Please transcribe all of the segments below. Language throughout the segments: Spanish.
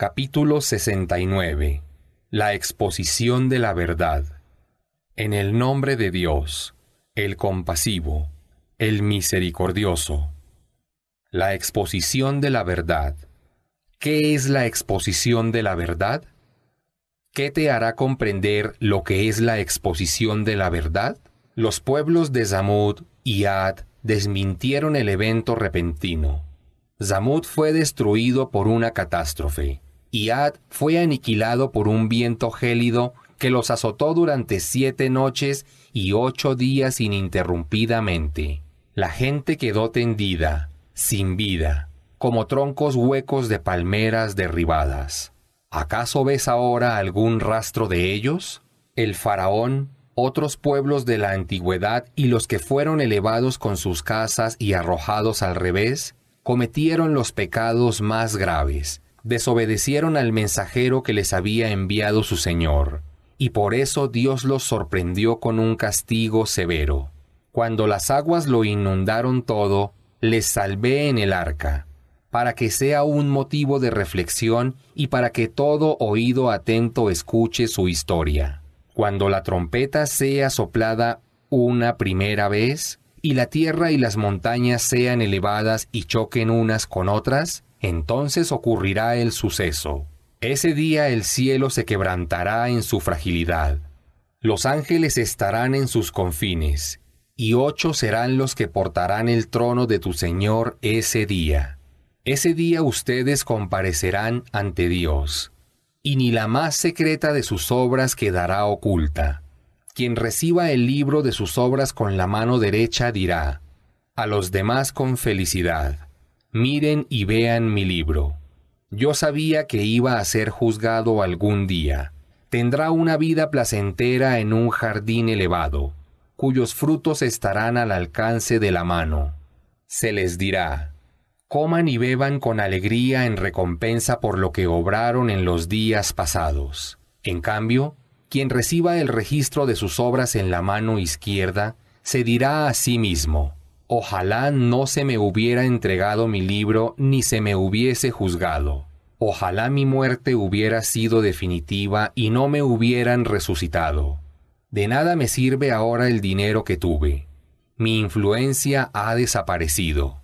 Capítulo 69 La exposición de la verdad. En el nombre de Dios, el compasivo, el misericordioso. La exposición de la verdad. ¿Qué es la exposición de la verdad? ¿Qué te hará comprender lo que es la exposición de la verdad? Los pueblos de Zamud y Ad desmintieron el evento repentino. Zamud fue destruido por una catástrofe y fue aniquilado por un viento gélido que los azotó durante siete noches y ocho días ininterrumpidamente. La gente quedó tendida, sin vida, como troncos huecos de palmeras derribadas. ¿Acaso ves ahora algún rastro de ellos? El faraón, otros pueblos de la antigüedad y los que fueron elevados con sus casas y arrojados al revés, cometieron los pecados más graves, desobedecieron al mensajero que les había enviado su Señor, y por eso Dios los sorprendió con un castigo severo. Cuando las aguas lo inundaron todo, les salvé en el arca, para que sea un motivo de reflexión y para que todo oído atento escuche su historia. Cuando la trompeta sea soplada una primera vez, y la tierra y las montañas sean elevadas y choquen unas con otras, entonces ocurrirá el suceso. Ese día el cielo se quebrantará en su fragilidad. Los ángeles estarán en sus confines, y ocho serán los que portarán el trono de tu Señor ese día. Ese día ustedes comparecerán ante Dios, y ni la más secreta de sus obras quedará oculta. Quien reciba el libro de sus obras con la mano derecha dirá, a los demás con felicidad miren y vean mi libro. Yo sabía que iba a ser juzgado algún día. Tendrá una vida placentera en un jardín elevado, cuyos frutos estarán al alcance de la mano. Se les dirá, coman y beban con alegría en recompensa por lo que obraron en los días pasados. En cambio, quien reciba el registro de sus obras en la mano izquierda, se dirá a sí mismo, Ojalá no se me hubiera entregado mi libro ni se me hubiese juzgado. Ojalá mi muerte hubiera sido definitiva y no me hubieran resucitado. De nada me sirve ahora el dinero que tuve. Mi influencia ha desaparecido.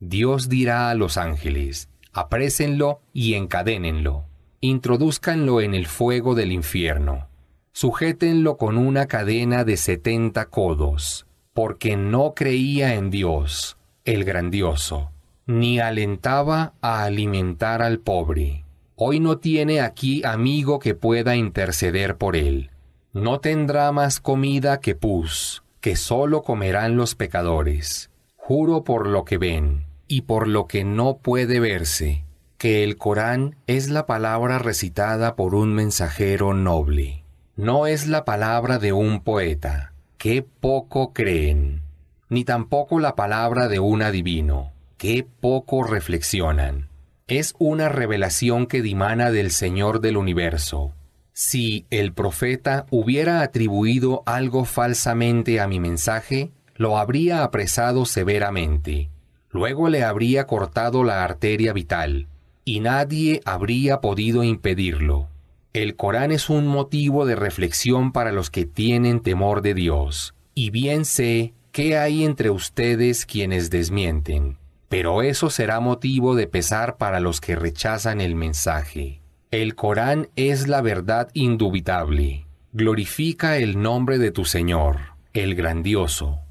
Dios dirá a los ángeles, aprésenlo y encadénenlo. Introduzcanlo en el fuego del infierno. Sujétenlo con una cadena de setenta codos porque no creía en Dios, el grandioso, ni alentaba a alimentar al pobre. Hoy no tiene aquí amigo que pueda interceder por él. No tendrá más comida que pus, que sólo comerán los pecadores. Juro por lo que ven y por lo que no puede verse, que el Corán es la palabra recitada por un mensajero noble. No es la palabra de un poeta qué poco creen, ni tampoco la palabra de un adivino, qué poco reflexionan. Es una revelación que dimana del Señor del universo. Si el profeta hubiera atribuido algo falsamente a mi mensaje, lo habría apresado severamente. Luego le habría cortado la arteria vital, y nadie habría podido impedirlo. El Corán es un motivo de reflexión para los que tienen temor de Dios, y bien sé que hay entre ustedes quienes desmienten, pero eso será motivo de pesar para los que rechazan el mensaje. El Corán es la verdad indubitable. Glorifica el nombre de tu Señor, el grandioso.